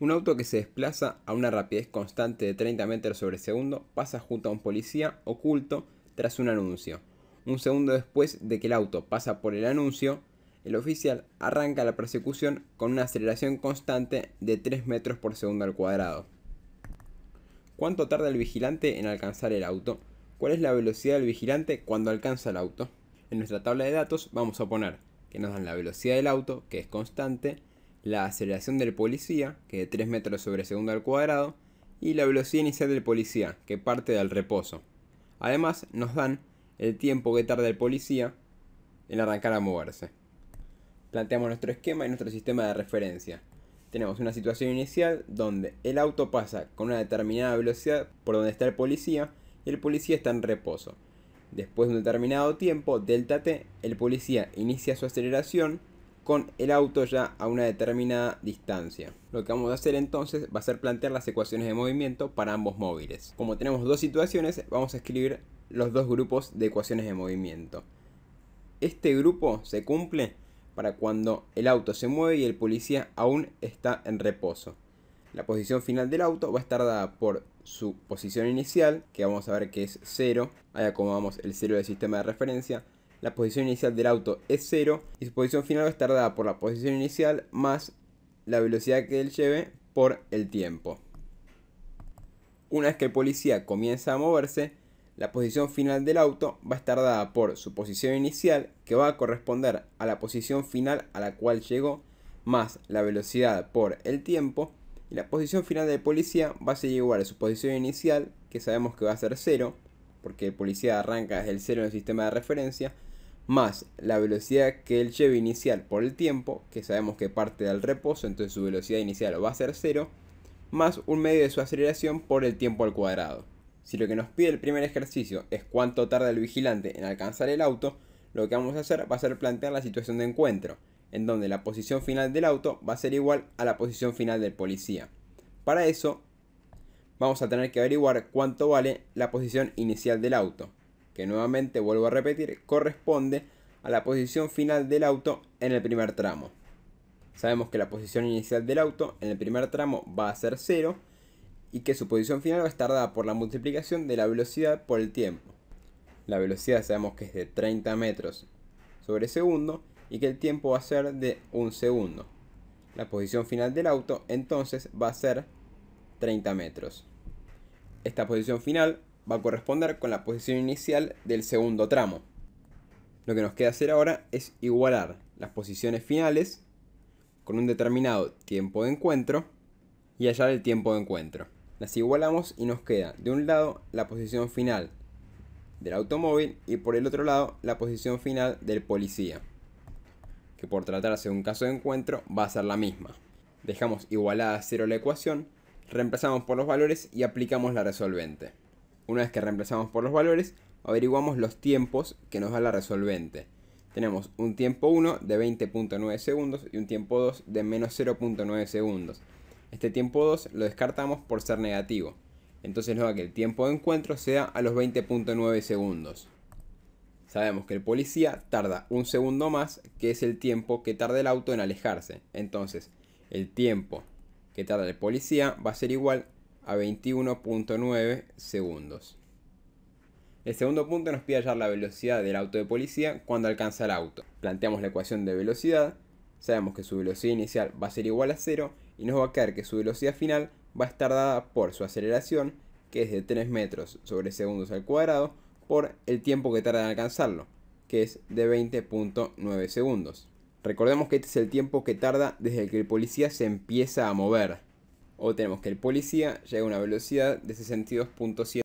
Un auto que se desplaza a una rapidez constante de 30 metros sobre segundo pasa junto a un policía oculto tras un anuncio. Un segundo después de que el auto pasa por el anuncio, el oficial arranca la persecución con una aceleración constante de 3 metros por segundo al cuadrado. ¿Cuánto tarda el vigilante en alcanzar el auto? ¿Cuál es la velocidad del vigilante cuando alcanza el auto? En nuestra tabla de datos vamos a poner que nos dan la velocidad del auto, que es constante, la aceleración del policía, que es de 3 metros sobre segundo al cuadrado, y la velocidad inicial del policía, que parte del reposo. Además, nos dan el tiempo que tarda el policía en arrancar a moverse. Planteamos nuestro esquema y nuestro sistema de referencia. Tenemos una situación inicial donde el auto pasa con una determinada velocidad por donde está el policía y el policía está en reposo. Después de un determinado tiempo, delta t, el policía inicia su aceleración con el auto ya a una determinada distancia. Lo que vamos a hacer entonces va a ser plantear las ecuaciones de movimiento para ambos móviles. Como tenemos dos situaciones, vamos a escribir los dos grupos de ecuaciones de movimiento. Este grupo se cumple para cuando el auto se mueve y el policía aún está en reposo. La posición final del auto va a estar dada por su posición inicial, que vamos a ver que es cero, allá como el cero del sistema de referencia, la posición inicial del auto es 0 y su posición final va a estar dada por la posición inicial más la velocidad que él lleve por el tiempo. Una vez que el policía comienza a moverse, la posición final del auto va a estar dada por su posición inicial, que va a corresponder a la posición final a la cual llegó, más la velocidad por el tiempo. Y la posición final del policía va a ser igual a su posición inicial, que sabemos que va a ser 0, porque el policía arranca desde el cero en el sistema de referencia, más la velocidad que él lleve inicial por el tiempo, que sabemos que parte del reposo, entonces su velocidad inicial va a ser cero, más un medio de su aceleración por el tiempo al cuadrado. Si lo que nos pide el primer ejercicio es cuánto tarda el vigilante en alcanzar el auto, lo que vamos a hacer va a ser plantear la situación de encuentro, en donde la posición final del auto va a ser igual a la posición final del policía. Para eso, vamos a tener que averiguar cuánto vale la posición inicial del auto, que nuevamente vuelvo a repetir, corresponde a la posición final del auto en el primer tramo. Sabemos que la posición inicial del auto en el primer tramo va a ser 0 y que su posición final va a estar dada por la multiplicación de la velocidad por el tiempo. La velocidad sabemos que es de 30 metros sobre segundo y que el tiempo va a ser de 1 segundo. La posición final del auto entonces va a ser 30 metros. Esta posición final va a corresponder con la posición inicial del segundo tramo. Lo que nos queda hacer ahora es igualar las posiciones finales con un determinado tiempo de encuentro y hallar el tiempo de encuentro. Las igualamos y nos queda de un lado la posición final del automóvil y por el otro lado la posición final del policía, que por tratarse de un caso de encuentro va a ser la misma. Dejamos igualada a cero la ecuación reemplazamos por los valores y aplicamos la resolvente. Una vez que reemplazamos por los valores, averiguamos los tiempos que nos da la resolvente. Tenemos un tiempo 1 de 20.9 segundos y un tiempo 2 de menos 0.9 segundos. Este tiempo 2 lo descartamos por ser negativo. Entonces nos da que el tiempo de encuentro sea a los 20.9 segundos. Sabemos que el policía tarda un segundo más, que es el tiempo que tarda el auto en alejarse. Entonces, el tiempo que tarda el policía va a ser igual a 21.9 segundos. El segundo punto nos pide hallar la velocidad del auto de policía cuando alcanza el auto. Planteamos la ecuación de velocidad, sabemos que su velocidad inicial va a ser igual a 0 y nos va a caer que su velocidad final va a estar dada por su aceleración, que es de 3 metros sobre segundos al cuadrado, por el tiempo que tarda en alcanzarlo, que es de 20.9 segundos. Recordemos que este es el tiempo que tarda desde que el policía se empieza a mover. O tenemos que el policía llega a una velocidad de 62.7